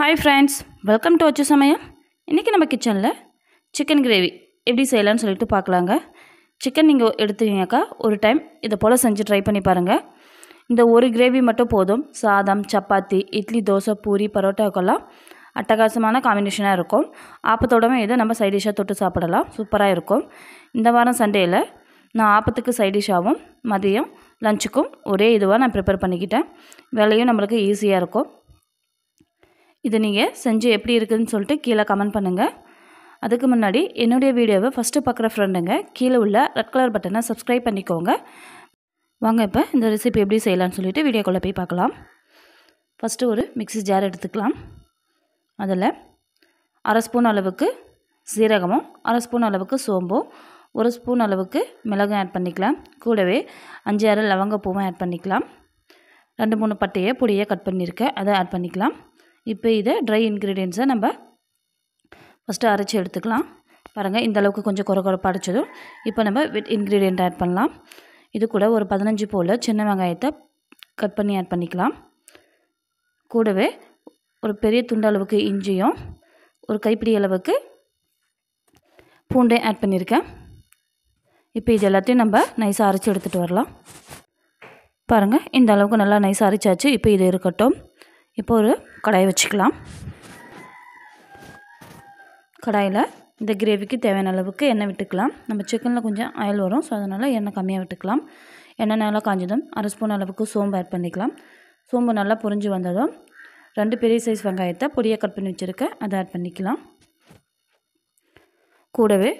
hi friends welcome to அச்சு சமயம் இன்றைக்கி நம்ம கிச்சனில் சிக்கன் கிரேவி எப்படி செய்யலான்னு சொல்லிட்டு பார்க்கலாங்க சிக்கன் நீங்கள் எடுத்துக்கிங்கக்கா ஒரு டைம் இதை போல் செஞ்சு ட்ரை பண்ணி பாருங்கள் இந்த ஒரு கிரேவி மட்டும் போதும் சாதம் சப்பாத்தி இட்லி தோசை பூரி பரோட்டாக்கெல்லாம் அட்டகாசமான காம்பினேஷனாக இருக்கும் ஆப்பத்தோடமே இதை நம்ம சைடிஷாக தொட்டு சாப்பிடலாம் சூப்பராக இருக்கும் இந்த வாரம் சண்டேயில் நான் ஆப்பத்துக்கு சைடிஷாகவும் மதியம் லஞ்சுக்கும் ஒரே இதுவாக நான் ப்ரிப்பேர் பண்ணிக்கிட்டேன் வேலையும் நம்மளுக்கு ஈஸியாக இருக்கும் இதை நீங்கள் செஞ்சு எப்படி இருக்குதுன்னு சொல்லிட்டு கீழே கமெண்ட் பண்ணுங்கள் அதுக்கு முன்னாடி என்னுடைய வீடியோவை ஃபஸ்ட்டு பார்க்குற ஃப்ரெண்டுங்க கீழே உள்ள ரெட் கலர் பட்டனை சப்ஸ்கிரைப் பண்ணிக்கோங்க வாங்க இப்போ இந்த ரெசிபி எப்படி செய்யலான்னு சொல்லிவிட்டு வீடியோக்குள்ளே போய் பார்க்கலாம் ஃபஸ்ட்டு ஒரு மிக்சி ஜார் எடுத்துக்கலாம் அதில் அரை ஸ்பூன் அளவுக்கு சீரகமும் அரை ஸ்பூன் அளவுக்கு சோம்பும் ஒரு ஸ்பூன் அளவுக்கு மிளகும் ஆட் பண்ணிக்கலாம் கூடவே அஞ்சு ஆறு லவங்கப்பூவும் ஆட் பண்ணிக்கலாம் ரெண்டு மூணு பட்டையை பொடியை கட் பண்ணியிருக்கேன் அதை ஆட் பண்ணிக்கலாம் இப்போ இதை ட்ரை இன்க்ரீடியன்ஸை நம்ம ஃபஸ்ட்டு அரைச்சி எடுத்துக்கலாம் பாருங்கள் இந்தளவுக்கு கொஞ்சம் குறை குறைப்பாக அடிச்சதும் இப்போ நம்ம வித் இன்க்ரீடியன்ட் ஆட் பண்ணலாம் இது கூட ஒரு பதினஞ்சு போல் சின்ன வெங்காயத்தை கட் பண்ணி ஆட் பண்ணிக்கலாம் கூடவே ஒரு பெரிய துண்டு அளவுக்கு இஞ்சியும் ஒரு கைப்பிடி அளவுக்கு பூண்டையும் ஆட் பண்ணியிருக்கேன் இப்போ இது எல்லாத்தையும் நம்ம நைஸாக அரைச்சி எடுத்துகிட்டு வரலாம் பாருங்கள் இந்த அளவுக்கு நல்லா நைஸாக அரைச்சாச்சு இப்போ இது இருக்கட்டும் இப்போ ஒரு கடாய் வச்சுக்கலாம் கடாயில் இந்த கிரேவிக்கு தேவையான அளவுக்கு எண்ணெய் விட்டுக்கலாம் நம்ம சிக்கனில் கொஞ்சம் ஆயில் வரும் ஸோ அதனால் எண்ணெய் கம்மியாக விட்டுக்கலாம் எண்ணெய் நல்லா காஞ்சதும் அரை ஸ்பூன் அளவுக்கு சோம்பு ஆட் பண்ணிக்கலாம் சோம்பு நல்லா பொரிஞ்சு வந்ததும் ரெண்டு பெரிய சைஸ் வெங்காயத்தை பொடியாக கட் பண்ணி வச்சுருக்கேன் அதை ஆட் பண்ணிக்கலாம் கூடவே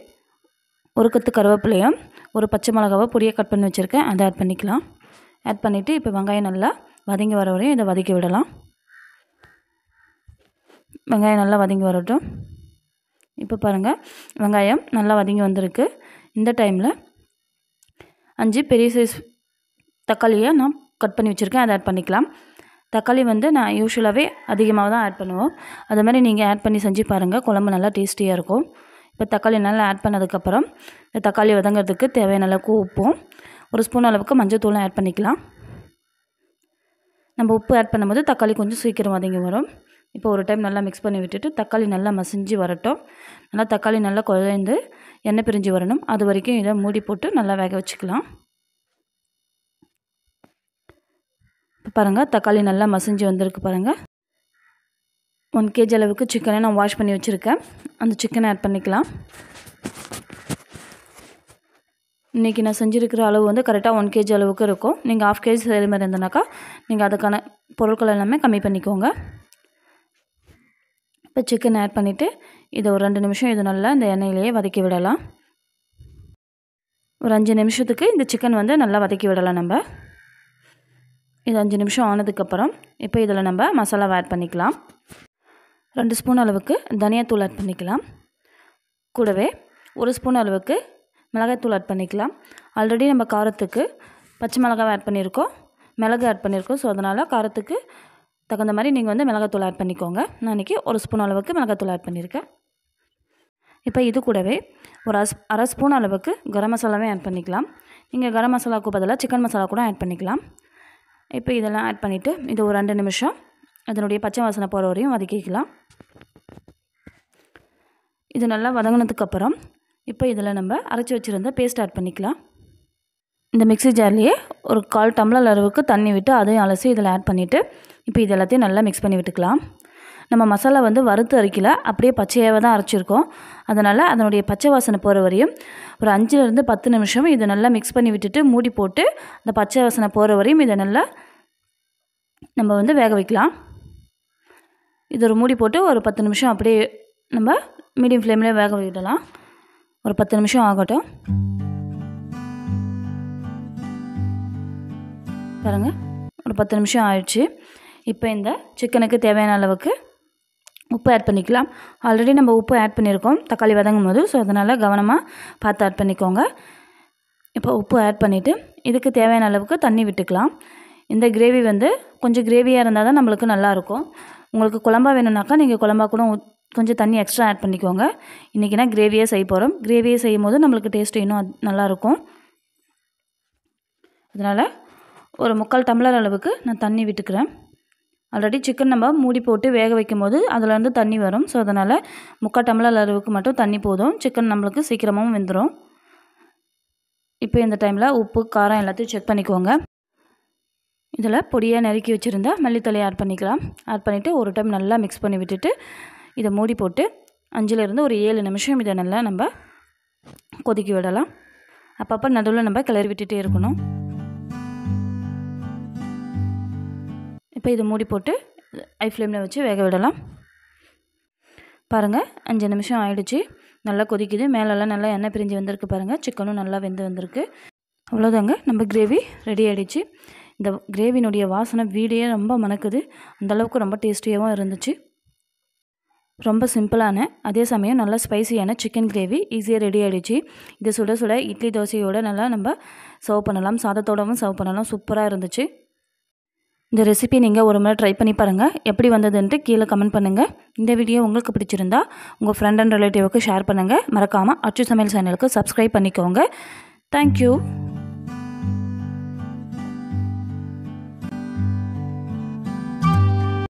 ஒரு கத்து கருவேப்பிலையும் ஒரு பச்சை மிளகாவை பொடியாக கட் பண்ணி வச்சுருக்கேன் அதை ஆட் பண்ணிக்கலாம் ஆட் பண்ணிவிட்டு இப்போ வெங்காயம் நல்லா வதங்கி வர வரையும் இதை வதக்கி விடலாம் வெங்காயம் நல்லா வதங்கி வரட்டும் இப்போ பாருங்கள் வெங்காயம் நல்லா வதங்கி வந்திருக்கு இந்த டைமில் அஞ்சு பெரிய சைஸ் தக்காளியை நான் கட் பண்ணி வச்சுருக்கேன் அதை ஆட் பண்ணிக்கலாம் தக்காளி வந்து நான் யூஸ்வலாகவே அதிகமாக தான் ஆட் பண்ணுவோம் அது மாதிரி நீங்கள் ஆட் பண்ணி செஞ்சு பாருங்கள் குழம்பு நல்லா டேஸ்டியாக இருக்கும் இப்போ தக்காளி நல்லா ஆட் பண்ணதுக்கப்புறம் இந்த தக்காளி வதங்கிறதுக்கு தேவையான அளவுக்கு உப்பும் ஒரு ஸ்பூன் அளவுக்கு மஞ்சள் தூளும் ஆட் பண்ணிக்கலாம் நம்ம உப்பு ஆட் பண்ணும்போது தக்காளி கொஞ்சம் சீக்கிரம் வதங்கி வரும் இப்போ ஒரு டைம் நல்லா மிக்ஸ் பண்ணி விட்டுட்டு தக்காளி நல்லா மசிஞ்சு வரட்டும் நல்லா தக்காளி நல்லா குழந்து எண்ணெய் பிரிஞ்சு வரணும் அது வரைக்கும் இதை மூடி போட்டு நல்லா வேக வச்சுக்கலாம் இப்போ பாருங்கள் தக்காளி நல்லா மசிஞ்சு வந்திருக்கு பாருங்கள் ஒன் கேஜி அளவுக்கு சிக்கனை நான் வாஷ் பண்ணி வச்சுருக்கேன் அந்த சிக்கனை ஆட் பண்ணிக்கலாம் இன்றைக்கி நான் செஞ்சுருக்கிற அளவு வந்து கரெக்டாக ஒன் கேஜி அளவுக்கு இருக்கும் நீங்கள் ஆஃப் கேஜி செய்கிற மாதிரி இருந்தனாக்கா நீங்கள் அதுக்கான பொருட்கள் எல்லாமே கம்மி பண்ணிக்கோங்க இப்போ சிக்கன் ஆட் பண்ணிவிட்டு இதை ஒரு ரெண்டு நிமிஷம் இது நல்லா இந்த எண்ணெயிலேயே வதக்கி விடலாம் ஒரு அஞ்சு நிமிஷத்துக்கு இந்த சிக்கன் வந்து நல்லா வதக்கி விடலாம் நம்ம இது அஞ்சு நிமிஷம் ஆனதுக்கப்புறம் இப்போ இதில் நம்ம மசாலாவை ஆட் பண்ணிக்கலாம் ரெண்டு ஸ்பூன் அளவுக்கு தனியாத்தூள் ஆட் பண்ணிக்கலாம் கூடவே ஒரு ஸ்பூன் அளவுக்கு மிளகாய்த்தூள் ஆட் பண்ணிக்கலாம் ஆல்ரெடி நம்ம காரத்துக்கு பச்சை மிளகாவை ஆட் பண்ணியிருக்கோம் மிளகு ஆட் பண்ணியிருக்கோம் ஸோ அதனால் காரத்துக்கு தகுந்த மாதிரி நீங்கள் வந்து மிளகாத்தூள் ஆட் பண்ணிக்கோங்க நான் இன்றைக்கி ஒரு ஸ்பூன் அளவுக்கு மிளகாத்தூள் ஆட் பண்ணியிருக்கேன் இப்போ இது கூடவே ஒரு அஸ் அரை ஸ்பூன் அளவுக்கு கரம் மசாலாவே ஆட் பண்ணிக்கலாம் நீங்கள் கரம் மசாலாவுக்கு பதிலாக சிக்கன் மசாலா கூட ஆட் பண்ணிக்கலாம் இப்போ இதெல்லாம் ஆட் பண்ணிவிட்டு இது ஒரு ரெண்டு நிமிஷம் அதனுடைய பச்சை வாசனை போகிற வரையும் வதக்கிக்கலாம் இது நல்லா வதங்கினதுக்கப்புறம் இப்போ இதில் நம்ம அரைச்சி வச்சுருந்த பேஸ்ட் ஆட் பண்ணிக்கலாம் இந்த மிக்சி ஜார்லேயே ஒரு கால் டம்ளர் அளவுக்கு தண்ணி விட்டு அதையும் அலசி இதில் ஆட் பண்ணிவிட்டு இப்போ இது எல்லாத்தையும் நல்லா மிக்ஸ் பண்ணி விட்டுக்கலாம் நம்ம மசாலா வந்து வறுத்து அரைக்கல அப்படியே பச்சையாக தான் அரைச்சிருக்கோம் அதனால் அதனுடைய பச்சை வாசனை போகிற வரையும் ஒரு அஞ்சுலேருந்து பத்து நிமிஷம் இதை நல்லா மிக்ஸ் பண்ணி விட்டுட்டு மூடி போட்டு அந்த பச்சை வாசனை போகிற வரையும் இதை நல்லா நம்ம வந்து வேக வைக்கலாம் இது ஒரு மூடி போட்டு ஒரு பத்து நிமிஷம் அப்படியே நம்ம மீடியம் ஃப்ளேம்லேயே வேக வைக்கலாம் ஒரு பத்து நிமிஷம் ஆகட்டும் பாருங்கள் ஒரு பத்து நிமிஷம் ஆயிடுச்சு இப்போ இந்த சிக்கனுக்கு தேவையான அளவுக்கு உப்பு ஆட் பண்ணிக்கலாம் ஆல்ரெடி நம்ம உப்பு ஆட் பண்ணியிருக்கோம் தக்காளி வதங்கும் போது ஸோ அதனால் கவனமாக பார்த்து ஆட் பண்ணிக்கோங்க இப்போ உப்பு ஆட் பண்ணிவிட்டு இதுக்கு தேவையான அளவுக்கு தண்ணி விட்டுக்கலாம் இந்த கிரேவி வந்து கொஞ்சம் கிரேவியாக இருந்தால் தான் நம்மளுக்கு நல்லாயிருக்கும் உங்களுக்கு குழம்பா வேணும்னாக்கா நீங்கள் குழம்பா கூட கொஞ்சம் தண்ணி எக்ஸ்ட்ரா ஆட் பண்ணிக்கோங்க இன்றைக்கி நான் கிரேவியே செய்ய போகிறோம் கிரேவியே செய்யும் போது நம்மளுக்கு டேஸ்ட்டு இன்னும் நல்லாயிருக்கும் அதனால் ஒரு முக்கால் டம்ளர் அளவுக்கு நான் தண்ணி விட்டுக்கிறேன் ஆல்ரெடி சிக்கன் நம்ம மூடி போட்டு வேக வைக்கும் போது அதுலேருந்து தண்ணி வரும் ஸோ அதனால் முக்கால் டம்ளர் அளவுக்கு மட்டும் தண்ணி போதும் சிக்கன் நம்மளுக்கு சீக்கிரமாகவும் வெந்துடும் இப்போ இந்த டைமில் உப்பு காரம் எல்லாத்தையும் செக் பண்ணிக்கோங்க இதில் பொடியாக நறுக்கி வச்சுருந்தா மல்லித்தலையை ஆட் பண்ணிக்கலாம் ஆட் பண்ணிவிட்டு ஒரு டைம் நல்லா மிக்ஸ் பண்ணி விட்டுட்டு இதை மூடி போட்டு அஞ்சுலேருந்து ஒரு ஏழு நிமிஷம் இதை நல்லா நம்ம கொதிக்க விடலாம் அப்பப்போ நடுவில் நம்ம கிளறி விட்டுகிட்டே இருக்கணும் இப்போ இதை மூடி போட்டு ஐ ஃப்ளேமில் வச்சு வேக விடலாம் பாருங்கள் அஞ்சு நிமிஷம் ஆயிடுச்சு நல்லா கொதிக்குது மேலெல்லாம் நல்லா எண்ணெய் பிரிஞ்சு வந்திருக்கு பாருங்கள் சிக்கனும் நல்லா வெந்து வந்திருக்கு அவ்வளோதாங்க நம்ம கிரேவி ரெடி ஆகிடுச்சு இந்த கிரேவினுடைய வாசனை வீடே ரொம்ப மணக்குது அந்தளவுக்கு ரொம்ப டேஸ்டியாகவும் இருந்துச்சு ரொம்ப சிம்பிளான அதே சமயம் நல்லா ஸ்பைசியான சிக்கன் கிரேவி ஈஸியாக ரெடி ஆகிடுச்சு இதை சுட சுட இட்லி தோசையோடு நல்லா நம்ம சர்வ் பண்ணலாம் சாதத்தோடவும் சர்வ் பண்ணலாம் சூப்பராக இருந்துச்சு இந்த ரெசிபி நீங்கள் ஒரு முறை ட்ரை பண்ணி பாருங்கள் எப்படி வந்ததுன்ட்டு கீழே கமெண்ட் பண்ணுங்கள் இந்த வீடியோ உங்களுக்கு பிடிச்சிருந்தா உங்கள் ஃப்ரெண்ட் அண்ட் ரிலேட்டிவ்க்கு ஷேர் பண்ணுங்கள் மறக்காமல் அச்சு சமையல் சேனலுக்கு சப்ஸ்கிரைப் பண்ணிக்கோங்க தேங்க்யூ